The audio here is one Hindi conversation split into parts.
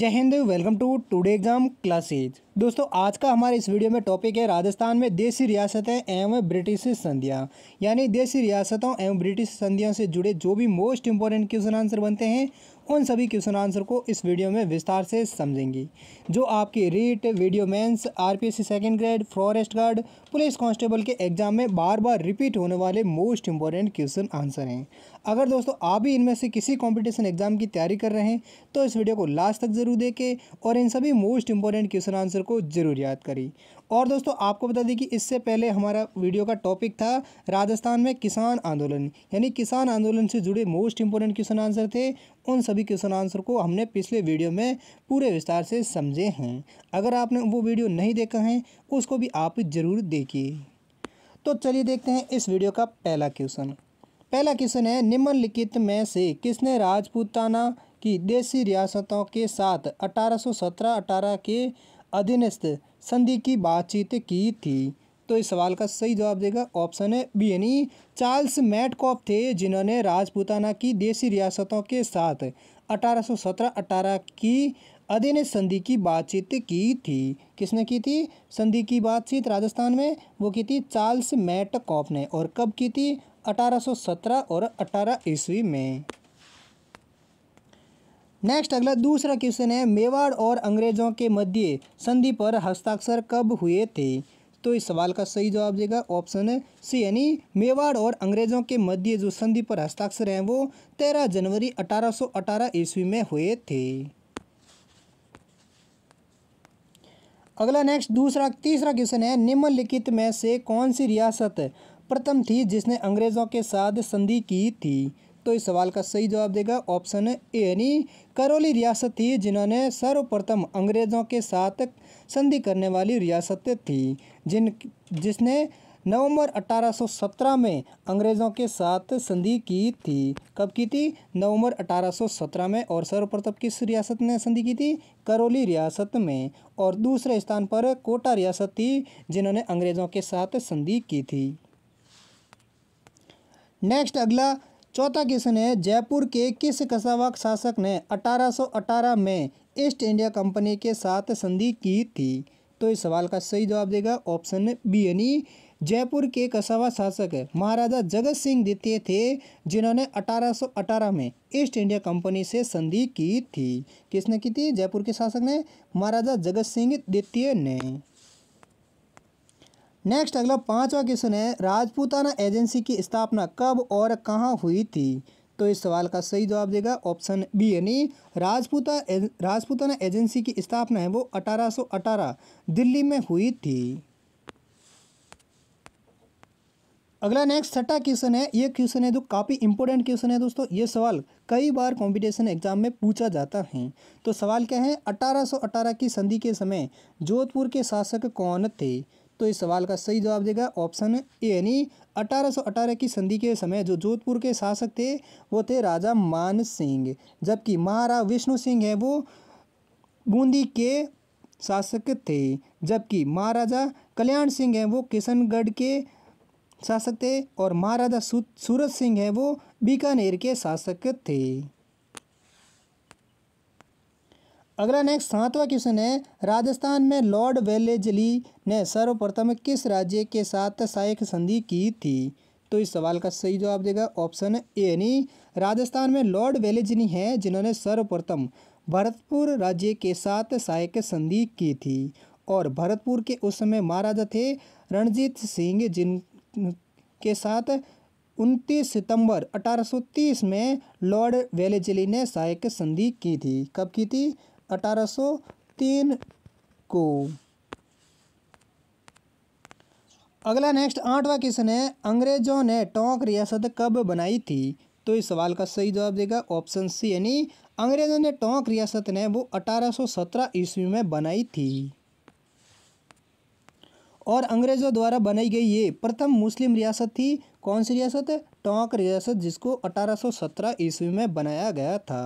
जय Hind welcome to today exam classes दोस्तों आज का हमारे इस वीडियो में टॉपिक है राजस्थान में देसी रियासतें एवं ब्रिटिश संधियां यानी देसी रियासतों एवं ब्रिटिश संधियों से जुड़े जो भी मोस्ट इंपॉर्टेंट क्वेश्चन आंसर बनते हैं उन सभी क्वेश्चन आंसर को इस वीडियो में विस्तार से समझेंगी जो आपके REET video mains RPSC second grade forest guard police constable के एग्जाम में बार बार रिपीट होने वाले मोस्ट इंपॉर्टेंट क्वेश्चन आंसर हैं अगर दोस्तों आप भी इनमें से किसी कॉम्पिटिशन एग्जाम की तैयारी कर रहे हैं तो इस वीडियो को लास्ट तक जरूर देखें और इन सभी मोस्ट इंपॉर्टेंट क्वेश्चन आंसर को जरूर याद करें और दोस्तों आपको बता दें कि इससे पहले हमारा वीडियो का टॉपिक था राजस्थान में किसान आंदोलन यानी किसान आंदोलन से जुड़े मोस्ट इंपॉर्टेंट क्वेश्चन आंसर थे उन सभी क्वेश्चन आंसर को हमने पिछले वीडियो में पूरे विस्तार से समझे हैं अगर आपने वो वीडियो नहीं देखा है उसको भी आप ज़रूर देखिए तो चलिए देखते हैं इस वीडियो का पहला क्वेश्चन पहला क्वेश्चन है निम्नलिखित में से किसने राजपूताना की देसी रियासतों के साथ अठारह सौ के अधीनस्थ संधि की बातचीत की थी तो इस सवाल का सही जवाब देगा ऑप्शन है बी यानी चार्ल्स मैटकॉप थे जिन्होंने राजपूताना की देसी रियासतों के साथ 1817-18 की अधिन संधि की बातचीत की थी किसने की थी संधि की बातचीत राजस्थान में वो की थी चार्ल्स मैटकॉप ने और कब की थी 1817 और 18 ईस्वी में नेक्स्ट अगला दूसरा क्वेश्चन है मेवाड़ और अंग्रेज़ों के मध्य संधि पर हस्ताक्षर कब हुए थे तो इस सवाल का सही जवाब देगा ऑप्शन सी यानी मेवाड़ और अंग्रेज़ों के मध्य जो संधि पर हस्ताक्षर हैं वो तेरह जनवरी अठारह ईस्वी में हुए थे अगला नेक्स्ट दूसरा तीसरा क्वेश्चन है निम्नलिखित में से कौन सी रियासत प्रथम थी जिसने अंग्रेज़ों के साथ संधि की थी तो इस सवाल का सही जवाब देगा ऑप्शन ए यानी करौली रियासत थी जिन्होंने सर्वप्रथम अंग्रेज़ों के साथ संधि करने वाली रियासत थी जिन जिसने नवंबर 1817 में अंग्रेज़ों के साथ संधि की थी कब की थी नवंबर 1817 में और सर्वप्रथम किस रियासत ने संधि की थी करौली रियासत में और दूसरे स्थान पर कोटा रियासत थी जिन्होंने अंग्रेज़ों के साथ संधि की थी नेक्स्ट अगला चौथा क्वेश्चन है जयपुर के किस कसावाक शासक ने 1818 में ईस्ट इंडिया कंपनी के साथ संधि की थी तो इस सवाल का सही जवाब देगा ऑप्शन बी यानी जयपुर के कसावा शासक महाराजा जगत सिंह द्वितीय थे जिन्होंने 1818 में ईस्ट इंडिया कंपनी से संधि की थी किसने की थी जयपुर के शासक ने महाराजा जगत सिंह द्वितीय ने नेक्स्ट अगला पांचवा क्वेश्चन है राजपूताना एजेंसी की स्थापना कब और कहाँ हुई थी तो इस सवाल का सही जवाब देगा ऑप्शन बी यानी राजपूता राजपूताना एजेंसी की स्थापना है वो अठारह दिल्ली में हुई थी अगला नेक्स्ट छठा क्वेश्चन है ये क्वेश्चन है जो काफ़ी इंपॉर्टेंट क्वेश्चन है दोस्तों ये सवाल कई बार कॉम्पिटिशन एग्जाम में पूछा जाता है तो सवाल क्या है 1818 की संधि के समय जोधपुर के शासक कौन थे तो इस सवाल का सही जवाब देगा ऑप्शन ए यानी अठारह की संधि के समय जो जोधपुर के शासक थे वो थे राजा मान सिंह जबकि महाराजा विष्णु सिंह है वो बूंदी के शासक थे जबकि महाराजा कल्याण सिंह हैं वो किशनगढ़ के शासक थे और महाराजा सूरज सिंह हैं वो बीकानेर के शासक थे अगला नेक्स्ट सातवां क्वेश्चन है राजस्थान में लॉर्ड वेलेजली ने सर्वप्रथम किस राज्य के साथ सहायक संधि की थी तो इस सवाल का सही जवाब देगा ऑप्शन ए यानी राजस्थान में लॉर्ड वेलेजनी है जिन्होंने सर्वप्रथम भरतपुर राज्य के साथ सहायक संधि की थी और भरतपुर के उस समय महाराजा थे रणजीत सिंह जिन के साथ उनतीस सितंबर 1830 में लॉर्ड वेलेजली ने सहायक संधि की थी कब की थी 1803 को अगला नेक्स्ट आठवां क्वेश्चन है अंग्रेजों ने टोंक रियासत कब बनाई थी तो इस सवाल का सही जवाब देगा ऑप्शन सी यानी अंग्रेजों ने टोंक रियासत ने वो 1817 ईस्वी में बनाई थी और अंग्रेजों द्वारा बनाई गई ये प्रथम मुस्लिम रियासत थी कौन सी रियासत टोंक रियासत जिसको 1817 ईस्वी में बनाया गया था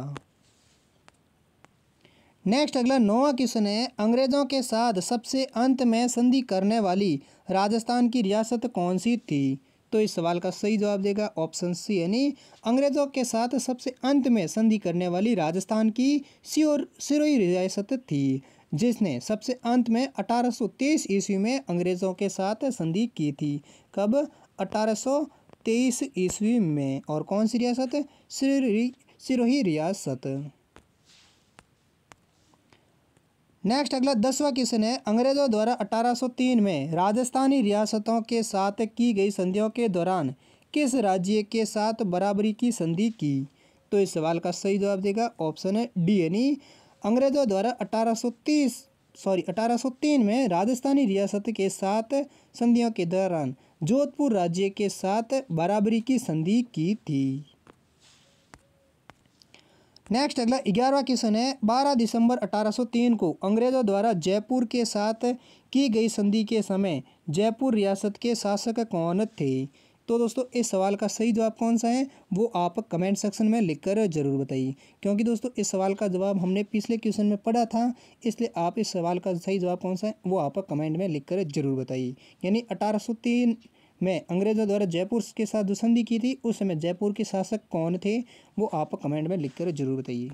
नेक्स्ट अगला नोवा क्वेश्चन है अंग्रेज़ों के साथ सबसे अंत में संधि करने वाली राजस्थान की रियासत कौन सी थी तो इस सवाल का सही जवाब देगा ऑप्शन सी यानी अंग्रेज़ों के साथ सबसे अंत में संधि करने वाली राजस्थान की सियोर सिरोई रियासत थी जिसने सबसे अंत में 1823 ईस्वी में अंग्रेज़ों के साथ संधि की थी कब 1823 ईस्वी में और कौन सी रियासत सिरोही रियासत नेक्स्ट अगला दसवा क्वेश्चन है अंग्रेज़ों द्वारा 1803 में राजस्थानी रियासतों के साथ की गई संधियों के दौरान किस राज्य के साथ बराबरी की संधि की तो इस सवाल का सही जवाब देगा ऑप्शन है डी यानी अंग्रेज़ों द्वारा 1830 सॉरी 1803 में राजस्थानी रियासत के साथ संधियों के दौरान जोधपुर राज्य के साथ बराबरी की संधि की थी नेक्स्ट अगला ग्यारहवा क्वेश्चन है बारह दिसंबर तीन को अंग्रेज़ों द्वारा जयपुर के साथ की गई संधि के समय जयपुर रियासत के शासक कौन थे तो दोस्तों इस सवाल का सही जवाब कौन सा है वो आप कमेंट सेक्शन में लिखकर ज़रूर बताइए क्योंकि दोस्तों इस सवाल का जवाब हमने पिछले क्वेश्चन में पढ़ा था इसलिए आप इस सवाल का सही जवाब कौन सा है वो आप कमेंट में लिखकर ज़रूर बताइए यानी अठारह में अंग्रेज़ों द्वारा जयपुर के साथ जो संधि की थी उस समय जयपुर के शासक कौन थे वो आप कमेंट में लिख कर जरूर बताइए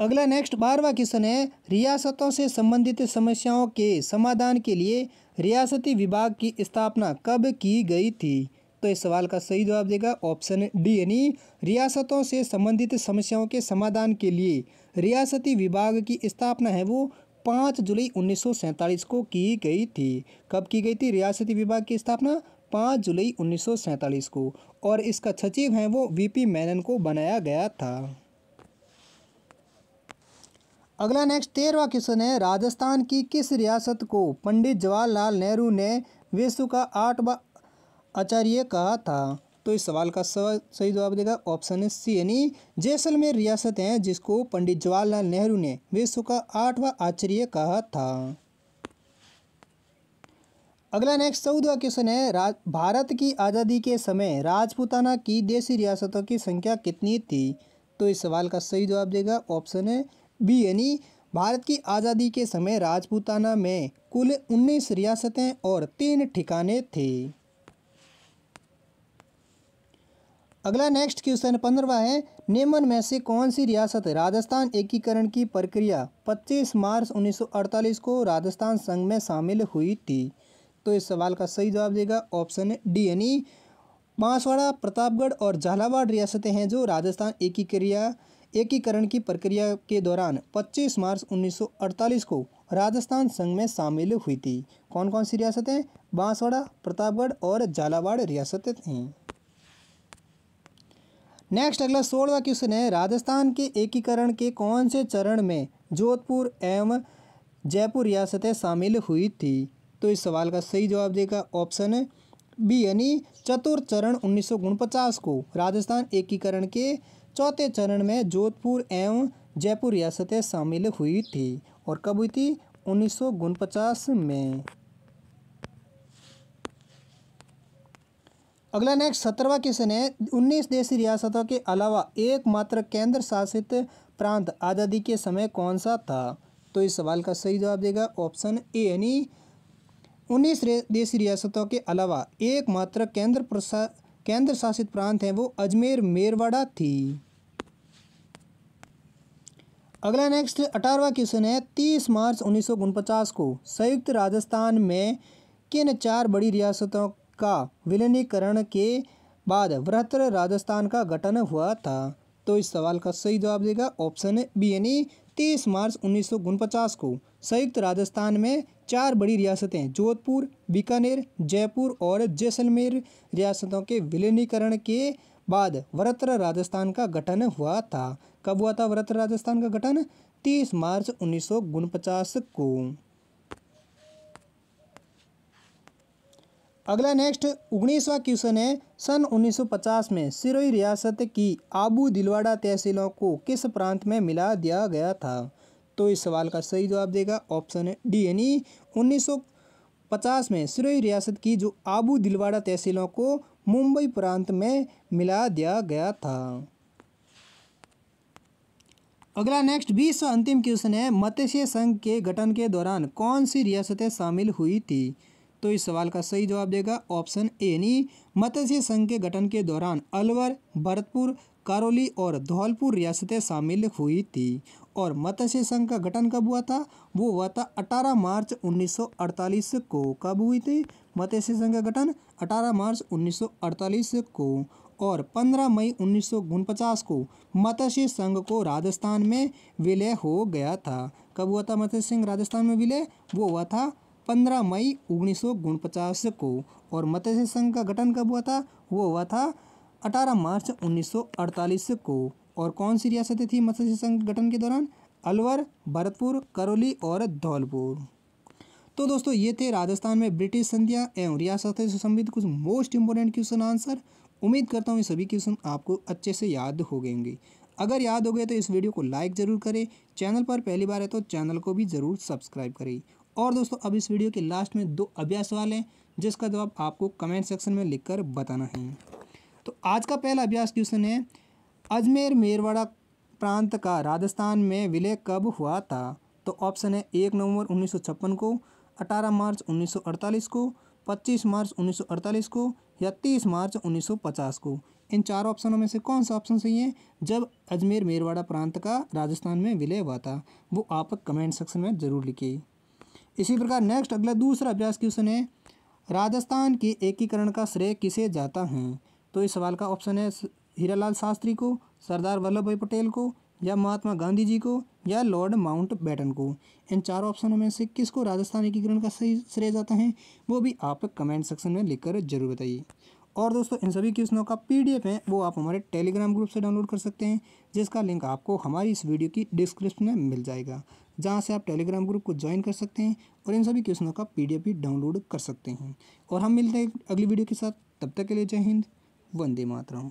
अगला नेक्स्ट बारवा क्वेश्चन है रियासतों से संबंधित समस्याओं के समाधान के लिए रियासती विभाग की स्थापना कब की गई थी तो इस सवाल का सही जवाब देगा ऑप्शन डी यानी रियासतों से संबंधित समस्याओं के समाधान के लिए रियासती विभाग की स्थापना है वो पाँच जुलाई उन्नीस को की गई थी कब की गई थी रियासती विभाग की स्थापना पाँच जुलाई उन्नीस को और इसका सचिव हैं वो वीपी मैनन को बनाया गया था अगला नेक्स्ट तेरहवा क्वेश्चन है राजस्थान की किस रियासत को पंडित जवाहरलाल नेहरू ने विश्व का आठवा आचार्य कहा था तो इस सवाल का सही जवाब देगा ऑप्शन है सी यानी जैसलमेर रियासत है जिसको पंडित जवाहरलाल नेहरू ने विश्व का आठवां आचार्य कहा था अगला नेक्स्ट चौदवा क्वेश्चन है भारत की आज़ादी के समय राजपूताना की देसी रियासतों की संख्या कितनी थी तो इस सवाल का सही जवाब देगा ऑप्शन है बी यानी भारत की आज़ादी के समय राजपूताना में कुल उन्नीस रियासतें और तीन ठिकाने थे अगला नेक्स्ट क्वेश्चन पंद्रवा है नेमन में से कौन सी रियासत राजस्थान एकीकरण की प्रक्रिया 25 मार्च 1948 को राजस्थान संघ में शामिल हुई थी तो इस सवाल का सही जवाब देगा ऑप्शन डी यानी बांसवाड़ा प्रतापगढ़ और झालावाड़ रियासतें हैं जो राजस्थान एकीक्रिया एकीकरण की प्रक्रिया के दौरान 25 मार्च 1948 को राजस्थान संघ में शामिल हुई थी कौन कौन सी रियासतें बांसवाड़ा प्रतापगढ़ और झालावाड़ रियासतें थीं नेक्स्ट अगला सोलवा क्वेश्चन है राजस्थान के एकीकरण के कौन से चरण में जोधपुर एवं जयपुर रियासतें शामिल हुई थी तो इस सवाल का सही जवाब देगा ऑप्शन बी यानी चतुर्थ चरण उन्नीस को राजस्थान एकीकरण के चौथे चरण में जोधपुर एवं जयपुर रियासतें शामिल हुई थी और कब हुई थी उन्नीस में अगला नेक्स्ट सत्रहवा क्वेश्चन है उन्नीस देशी रियासतों के अलावा एकमात्र केंद्र शासित प्रांत आज़ादी के समय कौन सा था तो इस सवाल का सही जवाब देगा ऑप्शन ए यानी उन्नीस देशी रियासतों के अलावा एकमात्र केंद्र प्रशा केंद्र शासित प्रांत हैं वो अजमेर मेरवाड़ा थी अगला नेक्स्ट अठारवा क्वेश्चन है तीस मार्च उन्नीस को संयुक्त राजस्थान में किन चार बड़ी रियासतों का विलीनीकरण के बाद बृहत्तर राजस्थान का गठन हुआ था तो इस सवाल का सही जवाब देगा ऑप्शन बी यानी तीस मार्च उन्नीस को संयुक्त राजस्थान में चार बड़ी रियासतें जोधपुर बीकानेर जयपुर और जैसलमेर रियासतों के विलीनीकरण के बाद वरत्र राजस्थान का गठन हुआ था कब हुआ था वरत्र राजस्थान का गठन 30 मार्च उन्नीस को अगला नेक्स्ट उन्नीसवा क्वेश्चन है सन 1950 में सिरोही रियासत की आबू दिलवाड़ा तहसीलों को किस प्रांत में मिला दिया गया था तो इस सवाल का सही जवाब देगा ऑप्शन डी यानी 1950 में सिरोही रियासत की जो आबू दिलवाड़ा तहसीलों को मुंबई प्रांत में मिला दिया गया था अगला नेक्स्ट बीस अंतिम क्वेश्चन है मत्स्य संघ के गठन के दौरान कौन सी रियासतें शामिल हुई थी तो इस सवाल का सही जवाब देगा ऑप्शन ए नी मत्स्य संघ के गठन के दौरान अलवर भरतपुर करौली और धौलपुर रियासतें शामिल हुई थी और मत्स्य संघ का गठन कब हुआ था वो हुआ था 18 मार्च 1948 को कब हुई थी मत्स्य संघ का गठन 18 मार्च 1948 को और 15 मई उन्नीस को मत्स्य संघ को राजस्थान में विलय हो गया था कब हुआ था मत्स्य संघ राजस्थान में विलय वो हुआ था 15 मई उन्नीस को और मत्स्य संघ का गठन कब हुआ था वो हुआ था 18 मार्च 1948 को और कौन सी रियासतें थी मत्स्य संघ गठन के दौरान अलवर भरतपुर करौली और धौलपुर तो दोस्तों ये थे राजस्थान में ब्रिटिश संध्या एवं रियासतें संबंधित कुछ मोस्ट इंपॉर्टेंट क्वेश्चन आंसर उम्मीद करता हूँ ये सभी क्वेश्चन आपको अच्छे से याद हो गए होंगे अगर याद हो गए तो इस वीडियो को लाइक ज़रूर करें चैनल पर पहली बार है तो चैनल को भी ज़रूर सब्सक्राइब करें और दोस्तों अब इस वीडियो के लास्ट में दो अभ्यास सवाल हैं जिसका जवाब आपको कमेंट सेक्शन में लिखकर बताना है तो आज का पहला अभ्यास क्वेश्चन है अजमेर मेरवाड़ा प्रांत का राजस्थान में विलय कब हुआ था तो ऑप्शन है एक नवंबर 1956 को 18 मार्च 1948 को 25 मार्च 1948 को या 30 मार्च 1950 को इन चार ऑप्शनों में से कौन सा ऑप्शन सही है जब अजमेर मेरवाड़ा प्रांत का राजस्थान में विलय हुआ था वो आप कमेंट सेक्शन में ज़रूर लिखिए इसी प्रकार नेक्स्ट अगला दूसरा अभ्यास क्वेश्चन है राजस्थान के एकीकरण का श्रेय किसे जाता है तो इस सवाल का ऑप्शन है हीरालाल शास्त्री को सरदार वल्लभ भाई पटेल को या महात्मा गांधी जी को या लॉर्ड माउंट बैटन को इन चार ऑप्शनों में से किसको राजस्थान एकीकरण का सही श्रेय जाता है वो भी आप कमेंट सेक्शन में लिखकर जरूर बताइए और दोस्तों इन सभी क्वेश्चनों का पीडीएफ है वो आप हमारे टेलीग्राम ग्रुप से डाउनलोड कर सकते हैं जिसका लिंक आपको हमारी इस वीडियो की डिस्क्रिप्शन में मिल जाएगा जहाँ से आप टेलीग्राम ग्रुप को ज्वाइन कर सकते हैं और इन सभी क्वेश्चनों का पी भी डाउनलोड कर सकते हैं और हम मिलते हैं अगली वीडियो के साथ तब तक के लिए जय हिंद वंदे मातरम